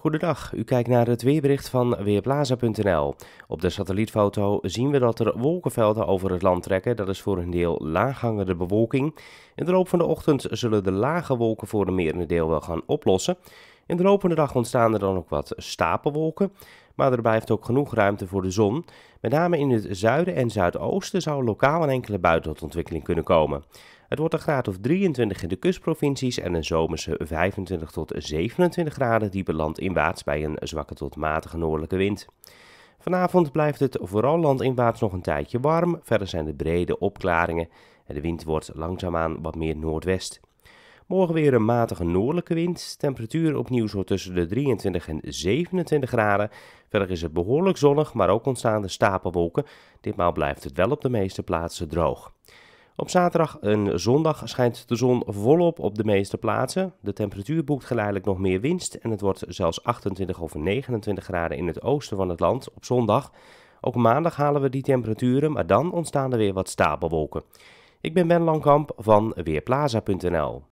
Goedendag, u kijkt naar het weerbericht van Weerplaza.nl. Op de satellietfoto zien we dat er wolkenvelden over het land trekken. Dat is voor een deel laaghangende bewolking. In de loop van de ochtend zullen de lage wolken voor een merendeel wel gaan oplossen. In de lopende dag ontstaan er dan ook wat stapelwolken, maar er blijft ook genoeg ruimte voor de zon. Met name in het zuiden en zuidoosten zou lokaal een enkele bui tot ontwikkeling kunnen komen. Het wordt een graad of 23 in de kustprovincies en een zomerse 25 tot 27 graden diepe landinwaarts bij een zwakke tot matige noordelijke wind. Vanavond blijft het vooral landinwaarts nog een tijdje warm. Verder zijn de brede opklaringen en de wind wordt langzaamaan wat meer noordwest. Morgen weer een matige noordelijke wind. Temperatuur opnieuw zo tussen de 23 en 27 graden. Verder is het behoorlijk zonnig, maar ook ontstaan de stapelwolken. Ditmaal blijft het wel op de meeste plaatsen droog. Op zaterdag en zondag schijnt de zon volop op de meeste plaatsen. De temperatuur boekt geleidelijk nog meer winst en het wordt zelfs 28 of 29 graden in het oosten van het land op zondag. Ook maandag halen we die temperaturen, maar dan ontstaan er weer wat stapelwolken. Ik ben Ben Langkamp van Weerplaza.nl.